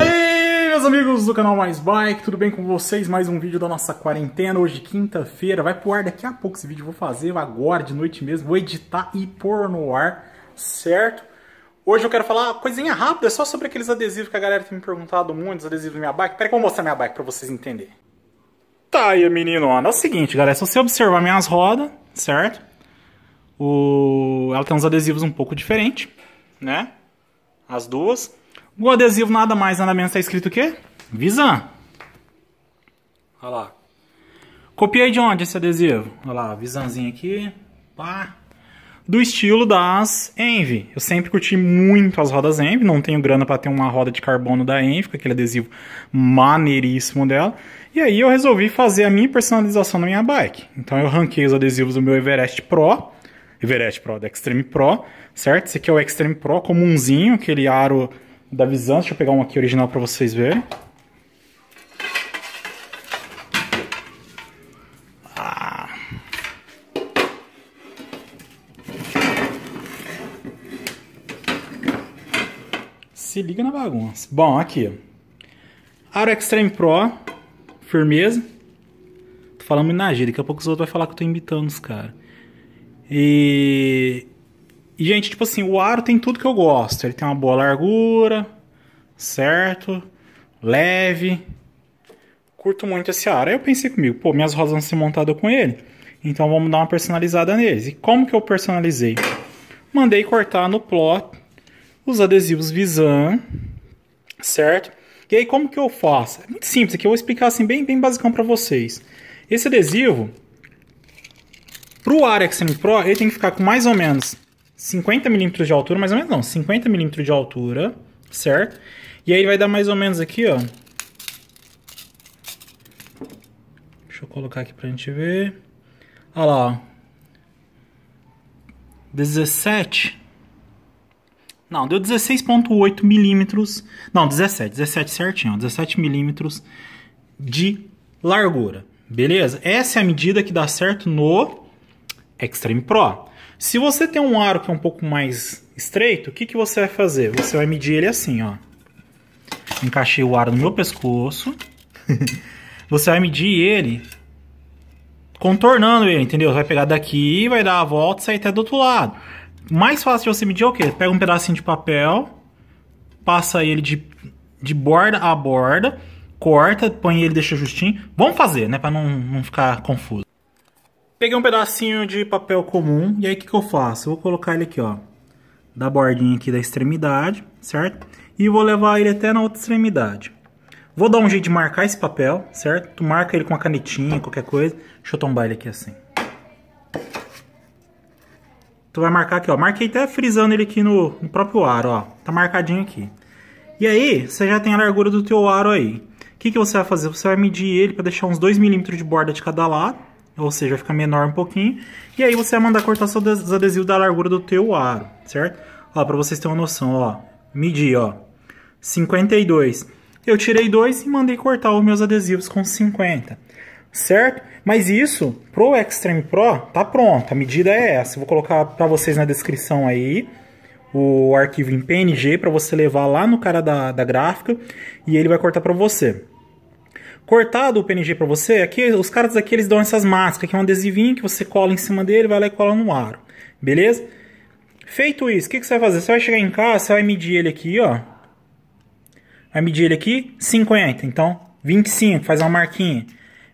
Ei, meus amigos do canal Mais Bike, tudo bem com vocês? Mais um vídeo da nossa quarentena, hoje quinta-feira, vai pro ar daqui a pouco esse vídeo, vou fazer agora de noite mesmo, vou editar e pôr no ar, certo? Hoje eu quero falar coisinha rápida, só sobre aqueles adesivos que a galera tem me perguntado muito, os adesivos da minha bike, peraí que eu vou mostrar minha bike pra vocês entenderem. Tá aí, menino, é o seguinte, galera, se você observar minhas rodas, certo? O... Ela tem uns adesivos um pouco diferentes, né? As duas. O adesivo nada mais, nada menos, tá escrito o quê? Visan. Olha lá. Copiei de onde esse adesivo? Olha lá, Visanzinho aqui. Pá. Do estilo das Envy. Eu sempre curti muito as rodas Envy. Não tenho grana para ter uma roda de carbono da Envy, com aquele adesivo maneiríssimo dela. E aí eu resolvi fazer a minha personalização na minha bike. Então eu ranquei os adesivos do meu Everest Pro Everest Pro, da Extreme Pro, certo? Esse aqui é o Extreme Pro comunzinho, aquele aro da Visão. Deixa eu pegar um aqui original para vocês verem. Ah. Se liga na bagunça. Bom, aqui. Aro Extreme Pro, firmeza. Tô falando minagem, daqui a pouco os outros vão falar que eu tô imitando os caras. E, e, gente, tipo assim, o aro tem tudo que eu gosto. Ele tem uma boa largura, certo? Leve. Curto muito esse aro. Aí eu pensei comigo, pô, minhas rosas vão ser montadas com ele. Então vamos dar uma personalizada neles. E como que eu personalizei? Mandei cortar no plot os adesivos Visan, certo? E aí como que eu faço? É muito simples, aqui eu vou explicar assim bem, bem basicão para vocês. Esse adesivo, Pro o Arex Pro, ele tem que ficar com mais ou menos 50 milímetros de altura, mais ou menos não, 50 milímetros de altura, certo? E aí vai dar mais ou menos aqui, ó. Deixa eu colocar aqui pra gente ver. Olha lá, ó. 17. Não, deu 16.8 milímetros. Não, 17, 17 certinho, ó, 17 milímetros de largura. Beleza? Essa é a medida que dá certo no Extreme Pro. Se você tem um aro que é um pouco mais estreito, o que, que você vai fazer? Você vai medir ele assim, ó. Encaixei o aro no meu pescoço. você vai medir ele contornando ele, entendeu? Você vai pegar daqui, vai dar a volta e sair até do outro lado. Mais fácil de você medir é o quê? Pega um pedacinho de papel, passa ele de, de borda a borda, corta, põe ele, deixa justinho. Vamos fazer, né? Pra não, não ficar confuso. Peguei um pedacinho de papel comum, e aí o que, que eu faço? Eu vou colocar ele aqui, ó, da bordinha aqui da extremidade, certo? E vou levar ele até na outra extremidade. Vou dar um jeito de marcar esse papel, certo? Tu marca ele com uma canetinha, qualquer coisa. Deixa eu tombar ele aqui assim. Tu vai marcar aqui, ó. Marquei até frisando ele aqui no, no próprio aro, ó. Tá marcadinho aqui. E aí, você já tem a largura do teu aro aí. O que, que você vai fazer? Você vai medir ele para deixar uns 2 milímetros de borda de cada lado, ou seja, fica menor um pouquinho. E aí você vai mandar cortar só dos adesivos da largura do teu aro, certo? Ó, para vocês terem uma noção, ó, medir, ó, 52. Eu tirei dois e mandei cortar os meus adesivos com 50, certo? Mas isso, pro Extreme Pro, tá pronto, a medida é essa. Eu vou colocar para vocês na descrição aí, o arquivo em PNG para você levar lá no cara da, da gráfica e ele vai cortar para você cortado o PNG para você, aqui os caras aqui eles dão essas máscaras, que é um adesivinho que você cola em cima dele, vai lá e cola no aro, beleza? Feito isso, o que, que, você vai fazer? Você vai chegar em casa, você vai medir ele aqui, ó. Vai medir ele aqui, 50, então 25, faz uma marquinha.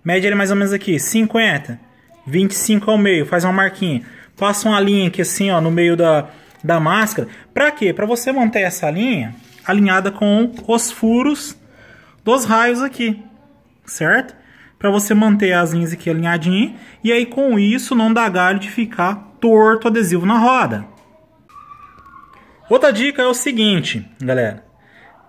Mede ele mais ou menos aqui, 50, 25 ao meio, faz uma marquinha. Passa uma linha aqui assim, ó, no meio da, da máscara. Pra quê? Pra você manter essa linha alinhada com os furos dos raios aqui, certo? Para você manter as linhas aqui alinhadinhas. E aí, com isso, não dá galho de ficar torto adesivo na roda. Outra dica é o seguinte, galera.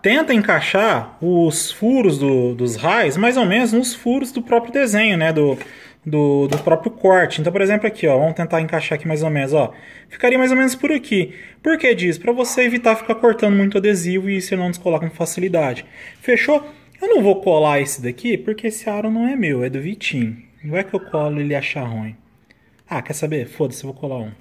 Tenta encaixar os furos do, dos raios, mais ou menos, nos furos do próprio desenho, né? Do, do, do, próprio corte. Então, por exemplo, aqui, ó, vamos tentar encaixar aqui mais ou menos, ó. Ficaria mais ou menos por aqui. Por que diz? Para você evitar ficar cortando muito adesivo e você não descolar com facilidade. Fechou? Eu não vou colar esse daqui porque esse aro não é meu, é do Vitinho. Não é que eu colo e ele achar ruim. Ah, quer saber? Foda-se, eu vou colar um.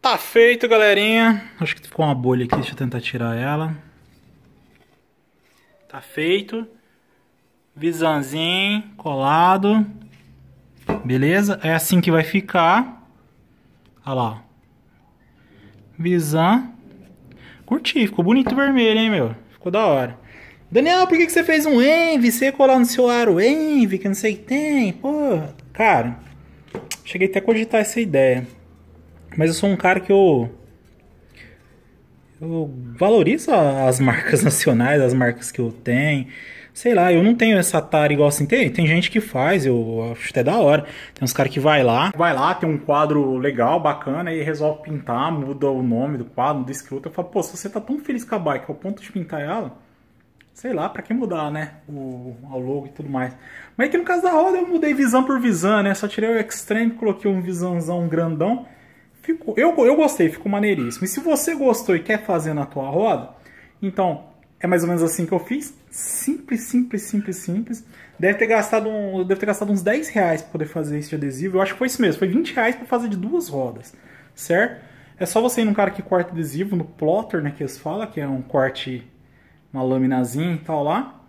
Tá feito, galerinha. Acho que ficou uma bolha aqui, deixa eu tentar tirar ela. Tá feito. Visãozinho, colado. Beleza? É assim que vai ficar. Olha lá. Visão. Curti, ficou bonito vermelho, hein, meu? Ficou da hora. Daniel, por que, que você fez um Envy? Você colar no seu aro Envy, que não sei o que tem. Pô, cara, cheguei até a cogitar essa ideia. Mas eu sou um cara que eu. Eu valorizo as marcas nacionais, as marcas que eu tenho sei lá, eu não tenho essa tara igual assim. Tem, tem gente que faz, eu acho até da hora. Tem uns caras que vai lá, vai lá, tem um quadro legal, bacana, e resolve pintar, muda o nome do quadro, muda escrito. Eu falo, pô, se você tá tão feliz com a bike ao ponto de pintar ela, sei lá, pra que mudar, né? O, o logo e tudo mais. Mas aqui é no caso da roda eu mudei visão por visão, né? Só tirei o Extreme, coloquei um visãozão grandão. Ficou, eu, eu gostei, ficou maneiríssimo. E se você gostou e quer fazer na tua roda, então é mais ou menos assim que eu fiz. Simples, simples, simples, simples. Deve ter gastado, um, deve ter gastado uns 10 reais para poder fazer esse adesivo. Eu acho que foi isso mesmo. Foi 20 reais para fazer de duas rodas, certo? É só você ir num cara que corta adesivo, no plotter, né, que eles falam, que é um corte, uma laminazinha e tal lá.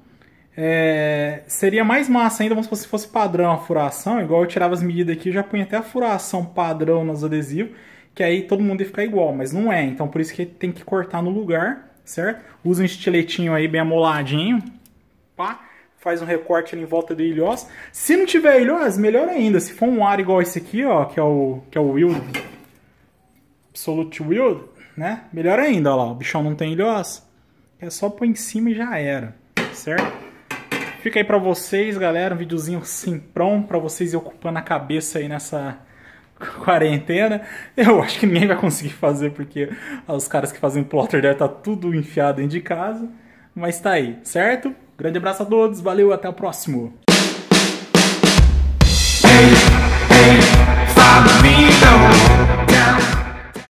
É, seria mais massa ainda, vamos se fosse padrão a furação, igual eu tirava as medidas aqui, eu já punha até a furação padrão nos adesivos, que aí todo mundo ia ficar igual, mas não é, então por isso que tem que cortar no lugar certo? Usa um estiletinho aí bem amoladinho, pá, faz um recorte ali em volta do ilhós. Se não tiver ilhós, melhor ainda. Se for um ar igual esse aqui, ó, que é o, que é o Wild, Absolute Wild, né? Melhor ainda, ó lá, o bichão não tem ilhós. É só pôr em cima e já era, certo? Fica aí pra vocês, galera, um videozinho simprão pra vocês ocupando a cabeça aí nessa quarentena, eu acho que ninguém vai conseguir fazer, porque os caras que fazem plotter devem tá estar tudo enfiado dentro de casa. Mas tá aí, certo? Grande abraço a todos, valeu, até o próximo! Hey, hey,